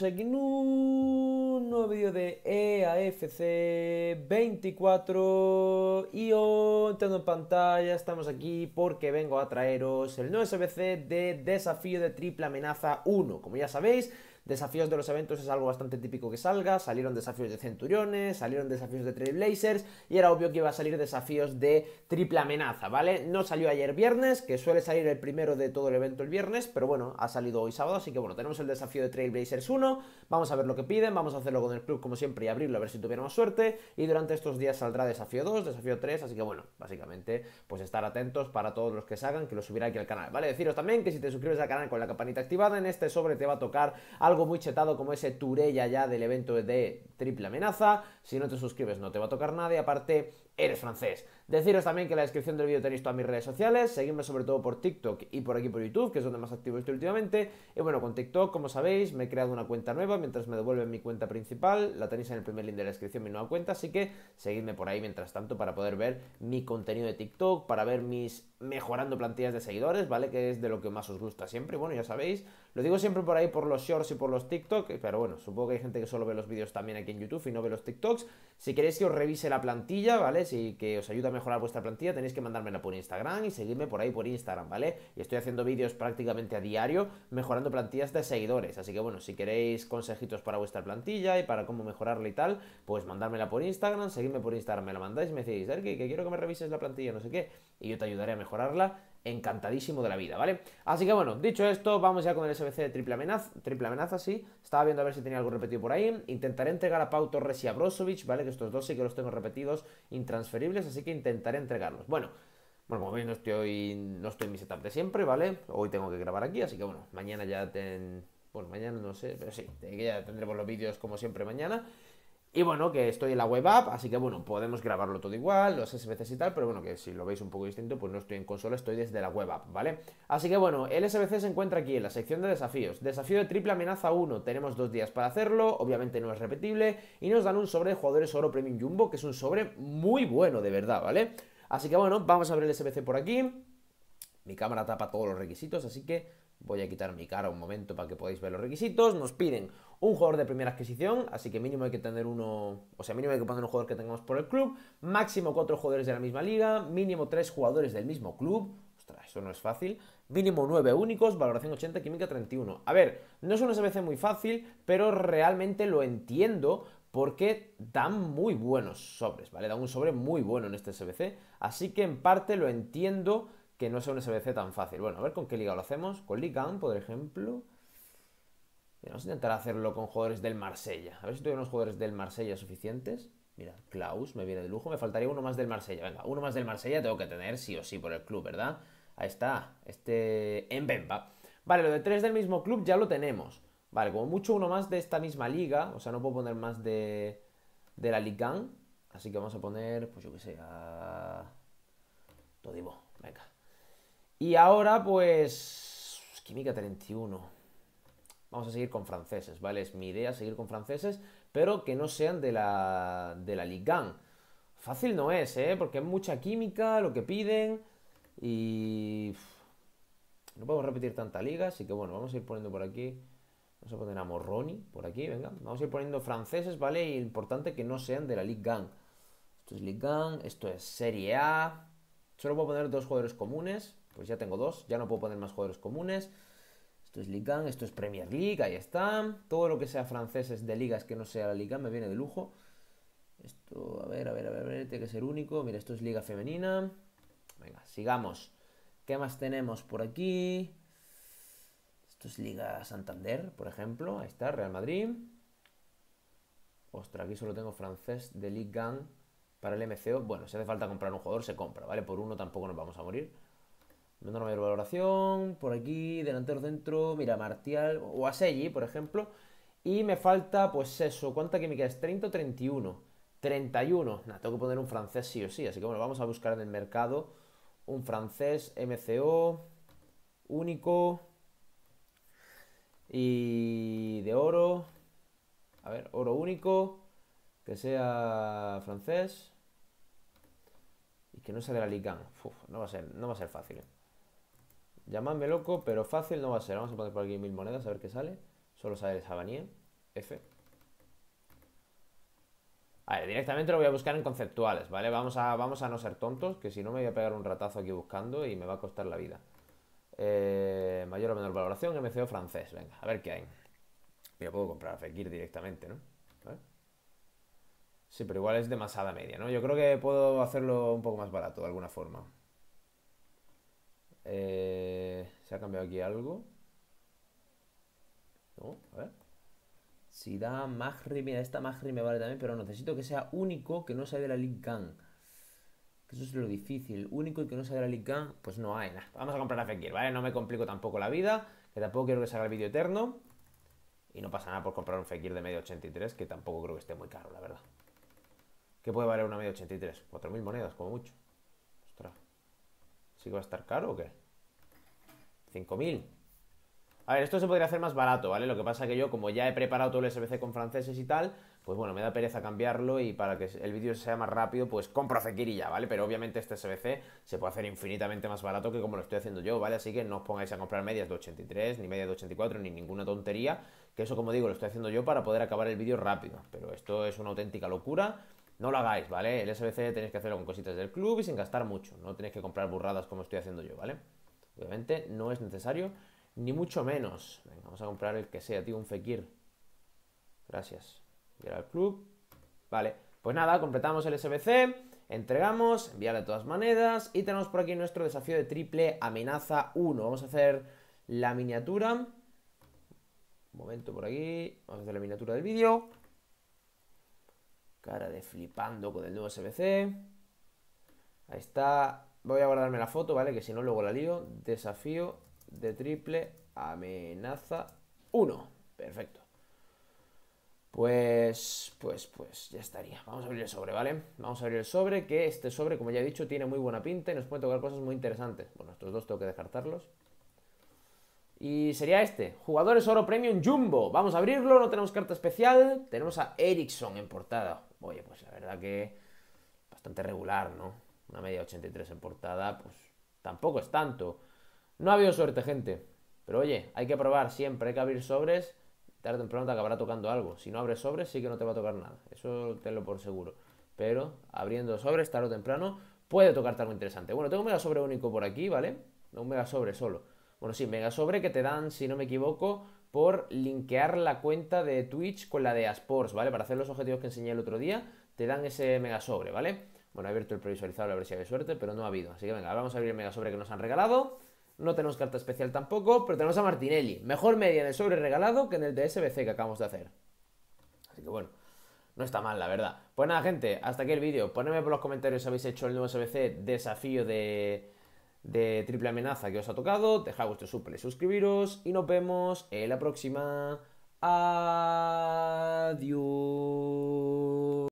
un nuevo vídeo de EAFC 24 y hoy entrando en pantalla estamos aquí porque vengo a traeros el nuevo SBC de Desafío de Triple Amenaza 1 como ya sabéis Desafíos de los eventos es algo bastante típico que salga. Salieron desafíos de Centuriones, salieron desafíos de Trailblazers y era obvio que iba a salir desafíos de triple amenaza, ¿vale? No salió ayer viernes, que suele salir el primero de todo el evento el viernes, pero bueno, ha salido hoy sábado, así que bueno, tenemos el desafío de Trailblazers 1. Vamos a ver lo que piden, vamos a hacerlo con el club como siempre y abrirlo a ver si tuviéramos suerte. Y durante estos días saldrá desafío 2, desafío 3, así que bueno, básicamente pues estar atentos para todos los que salgan, que lo subirá aquí al canal, ¿vale? Deciros también que si te suscribes al canal con la campanita activada, en este sobre te va a tocar algo algo muy chetado como ese Turella ya del evento de triple amenaza. Si no te suscribes no te va a tocar nada aparte eres francés. Deciros también que en la descripción del vídeo tenéis todas mis redes sociales, seguidme sobre todo por TikTok y por aquí por YouTube, que es donde más activo estoy últimamente. Y bueno, con TikTok, como sabéis, me he creado una cuenta nueva mientras me devuelven mi cuenta principal, la tenéis en el primer link de la descripción, mi nueva cuenta, así que seguidme por ahí mientras tanto para poder ver mi contenido de TikTok, para ver mis mejorando plantillas de seguidores, ¿vale? Que es de lo que más os gusta siempre, bueno, ya sabéis, lo digo siempre por ahí por los shorts y por los TikTok, pero bueno, supongo que hay gente que solo ve los vídeos también aquí en YouTube y no ve los TikToks. Si queréis que os revise la plantilla, ¿vale? Y que os ayuda a mejorar vuestra plantilla, tenéis que mandármela por Instagram y seguirme por ahí por Instagram, ¿vale? Y estoy haciendo vídeos prácticamente a diario mejorando plantillas de seguidores. Así que bueno, si queréis consejitos para vuestra plantilla y para cómo mejorarla y tal, pues mandármela por Instagram, seguidme por Instagram, me la mandáis y me decís, Erki, que quiero que me revises la plantilla, no sé qué, y yo te ayudaré a mejorarla encantadísimo de la vida, ¿vale? Así que bueno, dicho esto, vamos ya con el SBC de triple amenaza, triple amenaza, sí. Estaba viendo a ver si tenía algo repetido por ahí. Intentaré entregar a Pau Torres y a Brozovic, ¿vale? Que estos dos sí que los tengo repetidos, intransferibles, así que intentaré entregarlos. Bueno, bueno, como veis no estoy, no estoy en mi setup de siempre, ¿vale? Hoy tengo que grabar aquí, así que bueno, mañana ya ten... Bueno, mañana no sé, pero sí, ya tendremos los vídeos como siempre mañana. Y bueno, que estoy en la web app, así que bueno, podemos grabarlo todo igual, los SBCs y tal, pero bueno, que si lo veis un poco distinto, pues no estoy en consola, estoy desde la web app, ¿vale? Así que bueno, el SBC se encuentra aquí en la sección de desafíos. Desafío de triple amenaza 1, tenemos dos días para hacerlo, obviamente no es repetible, y nos dan un sobre de jugadores oro premium jumbo, que es un sobre muy bueno, de verdad, ¿vale? Así que bueno, vamos a abrir el SBC por aquí. Mi cámara tapa todos los requisitos, así que Voy a quitar mi cara un momento para que podáis ver los requisitos. Nos piden un jugador de primera adquisición, así que mínimo hay que tener uno, o sea, mínimo hay que poner un jugador que tengamos por el club, máximo cuatro jugadores de la misma liga, mínimo tres jugadores del mismo club, ostras, eso no es fácil, mínimo nueve únicos, valoración 80, química 31. A ver, no es un SBC muy fácil, pero realmente lo entiendo porque dan muy buenos sobres, ¿vale? Dan un sobre muy bueno en este SBC, así que en parte lo entiendo que no sea un SBC tan fácil. Bueno, a ver con qué liga lo hacemos. Con Ligan, por ejemplo. vamos a intentar hacerlo con jugadores del Marsella. A ver si tengo unos jugadores del Marsella suficientes. Mira, Klaus me viene de lujo. Me faltaría uno más del Marsella. Venga, uno más del Marsella tengo que tener sí o sí por el club, ¿verdad? Ahí está, este Mbemba. Vale, lo de tres del mismo club ya lo tenemos. Vale, como mucho uno más de esta misma liga. O sea, no puedo poner más de, de la Ligan. Así que vamos a poner, pues yo qué sé, a... Todibo, venga. Y ahora, pues. Química 31. Vamos a seguir con franceses, ¿vale? Es mi idea seguir con franceses, pero que no sean de la, de la Ligue Fácil no es, ¿eh? Porque es mucha química, lo que piden. Y. No podemos repetir tanta liga, así que bueno, vamos a ir poniendo por aquí. Vamos a poner a Morroni por aquí, venga. Vamos a ir poniendo franceses, ¿vale? Y importante que no sean de la Ligue 1. Esto es Ligue esto es Serie A. Solo puedo poner dos jugadores comunes. Pues ya tengo dos, ya no puedo poner más jugadores comunes. Esto es Ligue esto es Premier League, ahí está. Todo lo que sea Es de ligas que no sea la Liga, me viene de lujo. Esto, a ver, a ver, a ver, a ver, tiene que ser único. Mira, esto es Liga Femenina. Venga, sigamos. ¿Qué más tenemos por aquí? Esto es Liga Santander, por ejemplo. Ahí está, Real Madrid. Ostras, aquí solo tengo francés de Ligue para el MCO. Bueno, si hace falta comprar un jugador, se compra, ¿vale? Por uno tampoco nos vamos a morir menor mayor valoración, por aquí, delantero dentro, mira, Martial o Aselli, por ejemplo. Y me falta, pues eso, ¿cuánta química es? ¿30 o 31? 31. Nada, tengo que poner un francés sí o sí, así que bueno, vamos a buscar en el mercado un francés MCO, único y de oro. A ver, oro único, que sea francés y que no sea de la Lican. no va a ser, no va a ser fácil. Eh. Llamadme loco, pero fácil no va a ser. Vamos a poner por aquí mil monedas a ver qué sale. Solo sale el F. A ver, directamente lo voy a buscar en conceptuales, ¿vale? Vamos a, vamos a no ser tontos, que si no me voy a pegar un ratazo aquí buscando y me va a costar la vida. Eh, mayor o menor valoración, MCO francés. Venga, a ver qué hay. Yo puedo comprar a Fekir directamente, ¿no? Sí, pero igual es demasiada media, ¿no? Yo creo que puedo hacerlo un poco más barato de alguna forma. Eh, ¿Se ha cambiado aquí algo? No, a ver. Si da Magri, mira, esta Magri me vale también, pero necesito que sea único que no sea de la Linkan. que Eso es lo difícil. Único y que no sea de la Linkan, pues no hay. nada, Vamos a comprar a Fekir, ¿vale? No me complico tampoco la vida, que tampoco quiero que se el vídeo eterno. Y no pasa nada por comprar un Fekir de medio 83, que tampoco creo que esté muy caro, la verdad. ¿Qué puede valer una medio 83? 4.000 monedas, como mucho. ¿Sí va a estar caro o qué? 5.000. A ver, esto se podría hacer más barato, ¿vale? Lo que pasa que yo, como ya he preparado todo el SBC con franceses y tal, pues bueno, me da pereza cambiarlo y para que el vídeo sea más rápido, pues compro y ya, ¿vale? Pero obviamente este SBC se puede hacer infinitamente más barato que como lo estoy haciendo yo, ¿vale? Así que no os pongáis a comprar medias de 83, ni medias de 84, ni ninguna tontería, que eso, como digo, lo estoy haciendo yo para poder acabar el vídeo rápido. Pero esto es una auténtica locura no lo hagáis, ¿vale? El SBC tenéis que hacerlo con cositas del club y sin gastar mucho. No tenéis que comprar burradas como estoy haciendo yo, ¿vale? Obviamente no es necesario, ni mucho menos. Venga, vamos a comprar el que sea, tío, un Fekir. Gracias. Ir al club. Vale, pues nada, completamos el SBC, entregamos, enviar de todas maneras y tenemos por aquí nuestro desafío de triple amenaza 1. Vamos a hacer la miniatura. Un momento por aquí, vamos a hacer la miniatura del vídeo. Cara de flipando con el nuevo SBC. Ahí está. Voy a guardarme la foto, ¿vale? Que si no, luego la lío. Desafío de triple amenaza 1. Perfecto. Pues, pues, pues ya estaría. Vamos a abrir el sobre, ¿vale? Vamos a abrir el sobre, que este sobre, como ya he dicho, tiene muy buena pinta y nos puede tocar cosas muy interesantes. Bueno, estos dos tengo que descartarlos. Y sería este, jugadores oro premium jumbo. Vamos a abrirlo, no tenemos carta especial. Tenemos a Ericsson en portada. Oye, pues la verdad que bastante regular, ¿no? Una media 83 en portada, pues tampoco es tanto. No ha habido suerte, gente. Pero oye, hay que probar siempre, hay que abrir sobres. Tarde o temprano te acabará tocando algo. Si no abres sobres, sí que no te va a tocar nada. Eso tenlo por seguro. Pero abriendo sobres, tarde o temprano, puede tocarte algo interesante. Bueno, tengo un mega sobre único por aquí, ¿vale? Un mega sobre solo. Bueno, sí, mega sobre que te dan, si no me equivoco, por linkear la cuenta de Twitch con la de Asports, ¿vale? Para hacer los objetivos que enseñé el otro día, te dan ese mega sobre, ¿vale? Bueno, he abierto el previsualizable a ver si había suerte, pero no ha habido. Así que venga, vamos a abrir el mega sobre que nos han regalado. No tenemos carta especial tampoco, pero tenemos a Martinelli. Mejor media en el sobre regalado que en el de SBC que acabamos de hacer. Así que bueno, no está mal, la verdad. Pues nada, gente, hasta aquí el vídeo. Ponedme por los comentarios si habéis hecho el nuevo SBC desafío de de triple amenaza que os ha tocado. Dejad vuestro super y suscribiros. Y nos vemos en la próxima. Adiós.